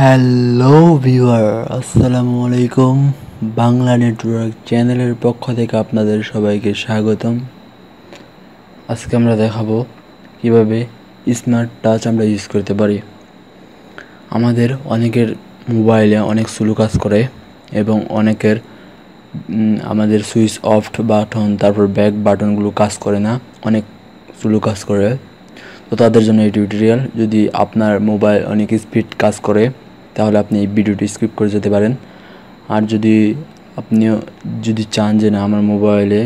hello viewer আসসালামু আলাইকুম Bangla network চ্যানেলের পক্ষ থেকে আপনাদের সবাইকে স্বাগতম আজকে আমরা দেখাবো কীভাবে স্মার্ট টাচ আমরা ইউজ করতে পারি আমাদের অনেকের মোবাইলে অনেক স্লো কাজ করে এবং অনেকের আমাদের সুইচ অফ বাটন তারপর ব্যাক বাটনগুলো কাজ করে না অনেক স্লো কাজ করে তো তাদের জন্য এই টিউটোরিয়াল যদি আপনার মোবাইল অনেক স্পিড কাজ করে তাহলে আপনি এই ভিডিওটি স্কিপ করে যেতে পারেন আর যদি আপনি যদি চান যে না আমার মোবাইলে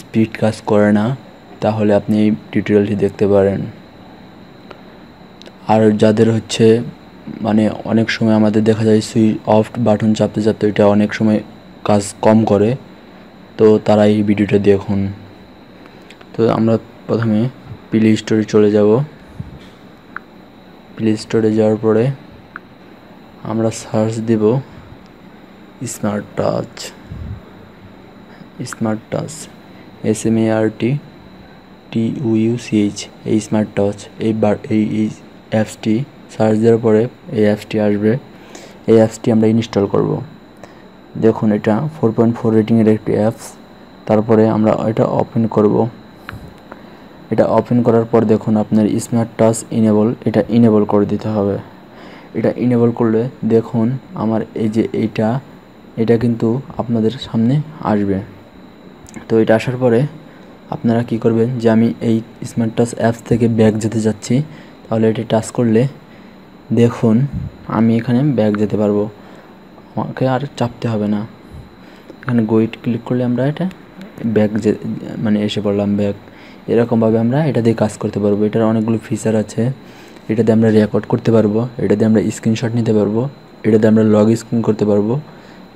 স্পিড কাজ করে না তাহলে আপনি এই টিউটোরিয়ালটি দেখতে পারেন আর যাদের হচ্ছে মানে অনেক সময় আমাদের দেখা যায় সুইচ অফ বাটন চাপতে চাপতে এটা অনেক সময় কাজ কম করে তো তারা এই ভিডিওটা দেখুন তো আমরা প্রথমে প্লে স্টোরে চলে যাব প্লে স্টোরে যাওয়ার পরে আমরা সার্চ দেব smart touch smart touch S M A R T T U C H এই স্মার্ট টাচ এই এই অ্যাপসটি সার্চ দেওয়ার পরে এই অ্যাপসটি আসবে এই অ্যাপসটি আমরা ইনস্টল করব দেখুন এটা ফোর পয়েন্ট ফোর রেটিংয়ের একটি অ্যাপস তারপরে আমরা এটা ওপেন করব এটা ওপেন করার পর দেখুন আপনার স্মার্ট টাচ ইনেবল এটা ইনেবল করে দিতে হবে এটা ইনেবল করলে দেখুন আমার এই যে এইটা এটা কিন্তু আপনাদের সামনে আসবে তো এটা আসার পরে আপনারা কি করবেন যে আমি এই স্মার্ট টাচ অ্যাপস থেকে ব্যাগ যেতে যাচ্ছি তাহলে এটি টাচ করলে দেখুন আমি এখানে ব্যাগ যেতে পারবো আমাকে আর চাপতে হবে না এখানে গোইট ক্লিক করলে আমরা এটা ব্যাগ যে মানে এসে পড়লাম ব্যাগ এরকমভাবে আমরা এটা দিয়ে কাজ করতে পারবো এটার অনেকগুলো ফিচার আছে এটাতে আমরা রেকর্ড করতে পারবো এটাতে আমরা স্ক্রিনশট নিতে পারবো এটাতে আমরা লগ স্ক্রিন করতে পারবো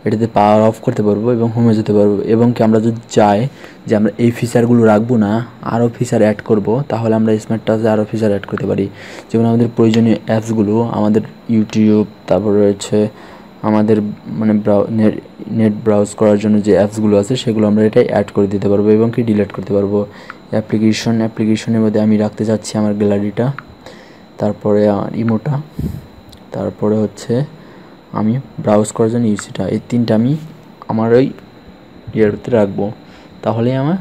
এটাতে পাওয়ার অফ করতে পারবো এবং হোমে যেতে পারবো এবং কি আমরা যদি চাই যে আমরা এই ফিচারগুলো রাখবো না আরও ফিচার অ্যাড করব তাহলে আমরা স্মার্ট টাচে আরও ফিচার অ্যাড করতে পারি যেমন আমাদের প্রয়োজনীয় অ্যাপসগুলো আমাদের ইউটিউব তারপর রয়েছে আমাদের মানে নেট ব্রাউজ করার জন্য যে অ্যাপসগুলো আছে সেগুলো আমরা এটাই অ্যাড করে দিতে পারবো এবং কি ডিলিট করতে পারবো অ্যাপ্লিকেশন অ্যাপ্লিকেশনের মধ্যে আমি রাখতে চাচ্ছি আমার গ্যালারিটা তারপরে ইমোটা তারপরে হচ্ছে আমি ব্রাউজ করার জন্য ইউসিটা এই তিনটা আমি আমার ওই ইয়ের ভিতরে রাখবো তাহলে আমার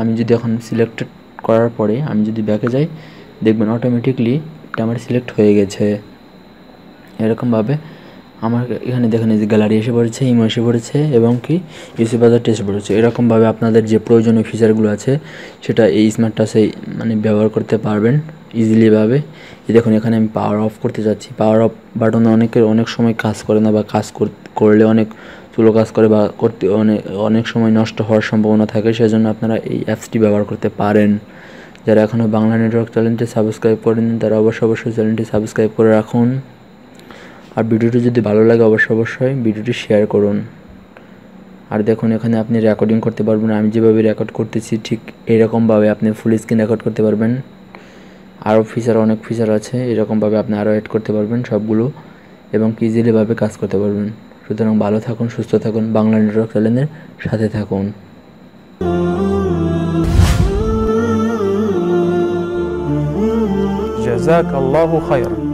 আমি যদি এখন সিলেক্টেড করার পরে আমি যদি ব্যাকে যাই দেখবেন অটোমেটিকলি এটা আমার সিলেক্ট হয়ে গেছে এরকমভাবে আমার এখানে দেখেন এই যে গ্যালারি এসে পড়েছে ইমো এসে পড়েছে এবং কি ইউসি বাজার টেস্ট পড়েছে এরকমভাবে আপনাদের যে প্রয়োজনীয় ফিচারগুলো আছে সেটা এই স্মার্ট টাচে মানে ব্যবহার করতে পারবেন ইজিলিভাবে এই দেখুন এখানে আমি পাওয়ার অফ করতে যাচ্ছি পাওয়ার অফ বাটনে অনেকের অনেক সময় কাজ করে না বা কাজ করলে অনেক চুলো কাজ করে বা করতে অনেক অনেক সময় নষ্ট হওয়ার সম্ভাবনা থাকে সেজন্য আপনারা এই অ্যাপসটি ব্যবহার করতে পারেন যারা এখনও বাংলা নেটওয়ার্ক চ্যানেলটি সাবস্ক্রাইব করেন তারা অবশ্যই অবশ্যই চ্যানেলটি সাবস্ক্রাইব করে রাখুন আর ভিডিওটি যদি ভালো লাগে অবশ্যই অবশ্যই ভিডিওটি শেয়ার করুন আর দেখুন এখানে আপনি রেকর্ডিং করতে পারবেন আমি যেভাবে রেকর্ড করতেছি ঠিক এরকমভাবে আপনি ফুল স্ক্রিন রেকর্ড করতে পারবেন আরও ফিচার অনেক ফিচার আছে এরকমভাবে আপনি আরও অ্যাড করতে পারবেন সবগুলো এবং ইজিলিভাবে কাজ করতে পারবেন সুতরাং ভালো থাকুন সুস্থ থাকুন বাংলা নেটওয়ার্ক চ্যানেলের সাথে থাকুন جزاك খায়রা